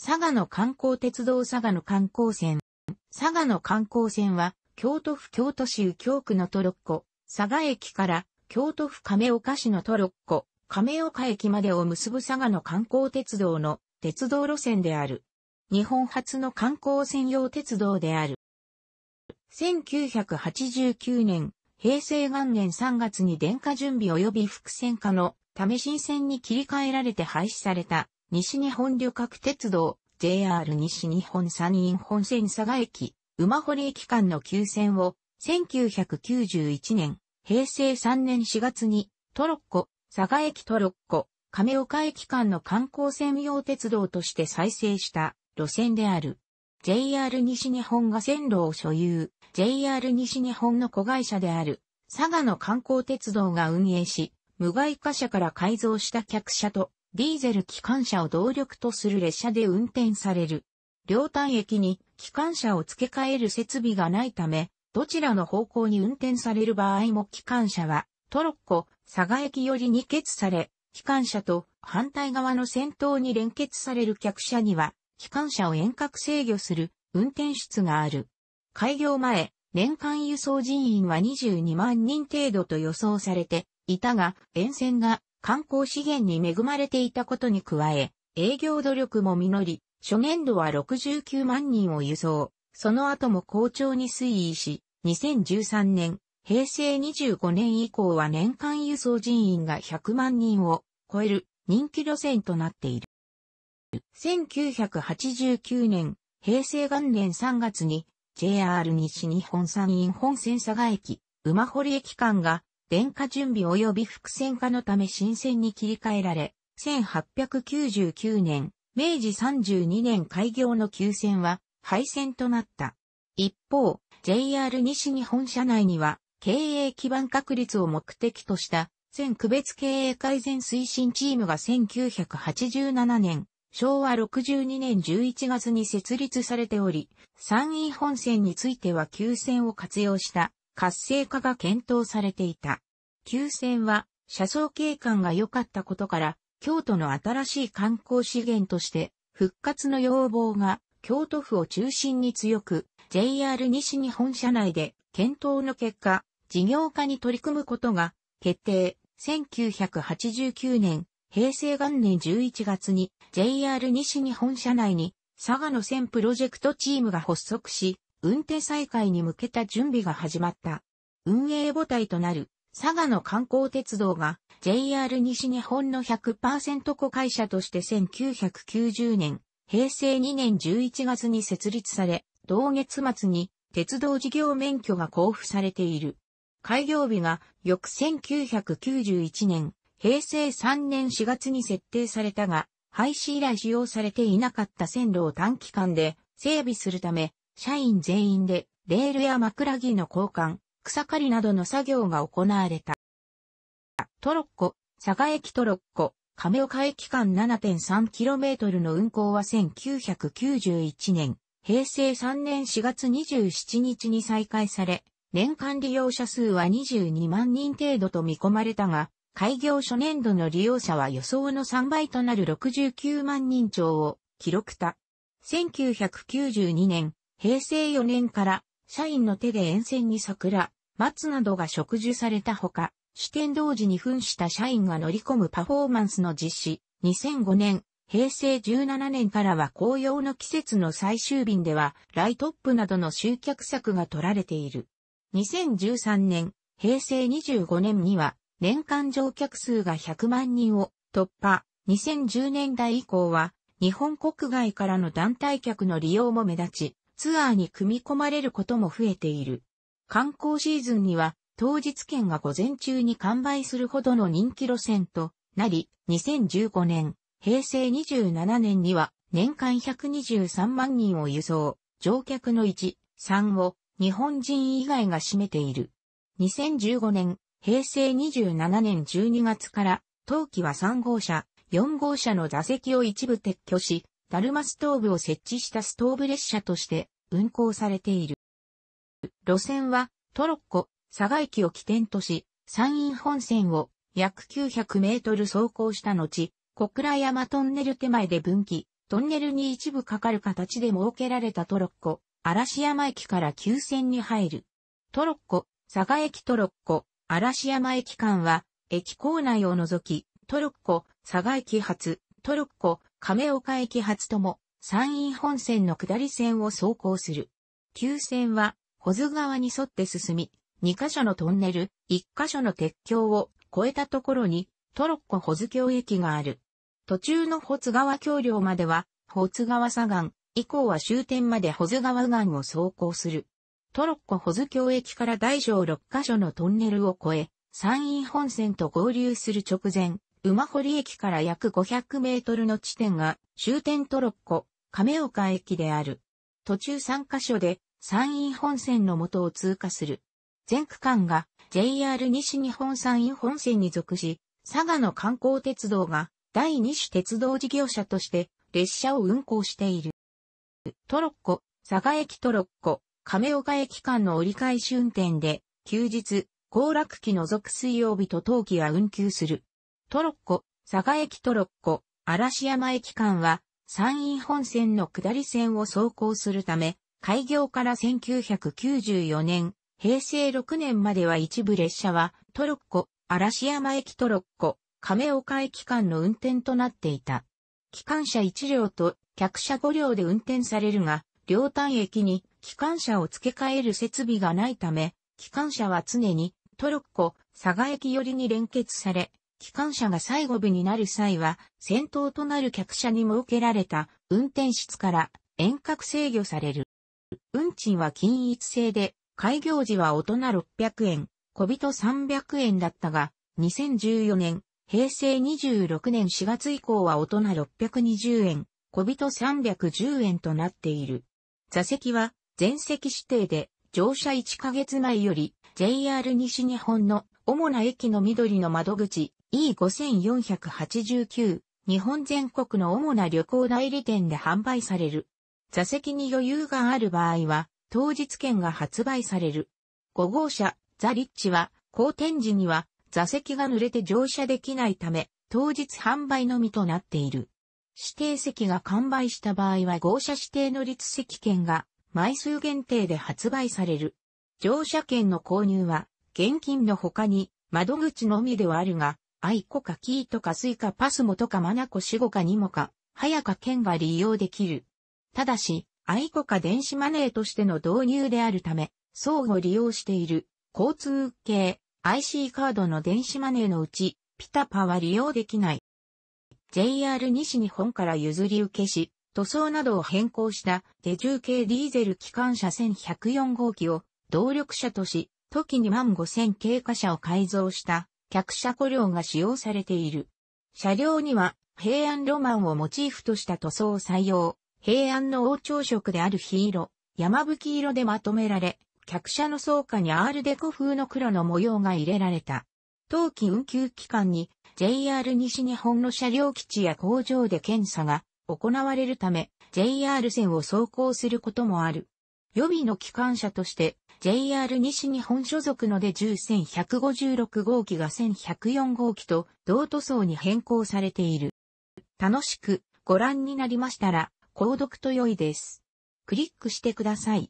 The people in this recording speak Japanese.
佐賀の観光鉄道佐賀の観光船。佐賀の観光船は、京都府京都市右京区のトロッコ、佐賀駅から京都府亀岡市のトロッコ、亀岡駅までを結ぶ佐賀の観光鉄道の鉄道路線である。日本初の観光専用鉄道である。1989年、平成元年3月に電化準備及び伏線化のため新線に切り替えられて廃止された西日本旅客鉄道、JR 西日本山陰本線佐賀駅、馬堀駅間の急線を、1991年、平成3年4月に、トロッコ、佐賀駅トロッコ、亀岡駅間の観光専用鉄道として再生した路線である。JR 西日本が線路を所有、JR 西日本の子会社である、佐賀の観光鉄道が運営し、無害貨車から改造した客車とディーゼル機関車を動力とする列車で運転される。両端駅に機関車を付け替える設備がないため、どちらの方向に運転される場合も機関車はトロッコ、佐賀駅よりに決され、機関車と反対側の先頭に連結される客車には、機関車を遠隔制御する運転室がある。開業前、年間輸送人員は22万人程度と予想されていたが、沿線が観光資源に恵まれていたことに加え、営業努力も実り、初年度は69万人を輸送、その後も好調に推移し、2013年、平成25年以降は年間輸送人員が100万人を超える人気路線となっている。1989年、平成元年3月に JR 西日本山陰本線佐賀駅、馬堀駅間が電化準備及び伏線化のため新線に切り替えられ、1899年、明治32年開業の旧線は廃線となった。一方、JR 西日本社内には、経営基盤確立を目的とした、全区別経営改善推進チームが1987年、昭和62年11月に設立されており、山陰本線については旧線を活用した活性化が検討されていた。旧線は車窓景観が良かったことから、京都の新しい観光資源として復活の要望が京都府を中心に強く、JR 西日本社内で検討の結果、事業化に取り組むことが決定。1989年、平成元年11月に JR 西日本社内に佐賀の線プロジェクトチームが発足し、運転再開に向けた準備が始まった。運営母体となる佐賀の観光鉄道が JR 西日本の100%子会社として1990年、平成2年11月に設立され、同月末に鉄道事業免許が交付されている。開業日が翌1991年、平成3年4月に設定されたが、廃止以来使用されていなかった線路を短期間で整備するため、社員全員でレールや枕木の交換、草刈りなどの作業が行われた。トロッコ、佐賀駅トロッコ、亀岡駅間 7.3km の運行は1991年、平成3年4月27日に再開され、年間利用者数は22万人程度と見込まれたが、開業初年度の利用者は予想の3倍となる69万人超を記録た。1992年、平成4年から社員の手で沿線に桜、松などが植樹されたほか、主権同時に噴した社員が乗り込むパフォーマンスの実施、2005年、平成17年からは紅葉の季節の最終便では、ライトップなどの集客策が取られている。2013年、平成25年には、年間乗客数が100万人を突破。2010年代以降は、日本国外からの団体客の利用も目立ち、ツアーに組み込まれることも増えている。観光シーズンには当日券が午前中に完売するほどの人気路線となり、2015年、平成27年には年間123万人を輸送、乗客の1、3を日本人以外が占めている。2015年、平成27年12月から、当期は3号車、4号車の座席を一部撤去し、ダルマストーブを設置したストーブ列車として運行されている。路線はトロッコ、佐賀駅を起点とし、山陰本線を約900メートル走行した後、小倉山トンネル手前で分岐、トンネルに一部かかる形で設けられたトロッコ、嵐山駅から急線に入る。トロッコ、佐賀駅トロッコ、嵐山駅間は、駅構内を除き、トロッコ、佐賀駅発、トロッコ、亀岡駅発とも、山陰本線の下り線を走行する。急線は、保津川に沿って進み、2カ所のトンネル、1カ所の鉄橋を越えたところに、トロッコ保津橋駅がある。途中の保津川橋梁までは、保津川左岸、以降は終点まで保津川岸を走行する。トロッコ保津峡駅から大小6カ所のトンネルを越え、山陰本線と合流する直前、馬堀駅から約500メートルの地点が終点トロッコ、亀岡駅である。途中3カ所で山陰本線の元を通過する。全区間が JR 西日本山陰本線に属し、佐賀の観光鉄道が第二種鉄道事業者として列車を運行している。トロッコ、佐賀駅トロッコ、亀岡駅間の折り返し運転で、休日、行楽期除く水曜日と冬季は運休する。トロッコ、佐賀駅トロッコ、嵐山駅間は、山陰本線の下り線を走行するため、開業から1994年、平成6年までは一部列車は、トロッコ、嵐山駅トロッコ、亀岡駅間の運転となっていた。機関車1両と客車5両で運転されるが、両端駅に機関車を付け替える設備がないため、機関車は常にトロッコ、佐賀駅寄りに連結され、機関車が最後部になる際は、先頭となる客車に設けられた運転室から遠隔制御される。運賃は均一制で、開業時は大人600円、小人300円だったが、2014年、平成26年4月以降は大人620円、小人310円となっている。座席は全席指定で、乗車1ヶ月前より JR 西日本の主な駅の緑の窓口 E5489 日本全国の主な旅行代理店で販売される。座席に余裕がある場合は当日券が発売される。5号車ザ・リッチは好天時には座席が濡れて乗車できないため当日販売のみとなっている。指定席が完売した場合は号車指定の立席券が枚数限定で発売される。乗車券の購入は現金の他に、窓口のみではあるが、アイコかキーとかスイカパスモとかマナコシゴかニモか、早か券が利用できる。ただし、アイコか電子マネーとしての導入であるため、相互利用している、交通系 IC カードの電子マネーのうち、ピタパは利用できない。JR 西日本から譲り受けし、塗装などを変更した手重系ディーゼル機関車1104号機を動力車とし、時に万5000経過車を改造した客車庫両が使用されている。車両には平安ロマンをモチーフとした塗装を採用、平安の王朝色である火色、山吹色でまとめられ、客車の倉下にアールデコ風の黒の模様が入れられた。冬季運休期間に JR 西日本の車両基地や工場で検査が行われるため JR 線を走行することもある。予備の機関車として JR 西日本所属ので10 156号機が1104号機と同塗装に変更されている。楽しくご覧になりましたら、購読と良いです。クリックしてください。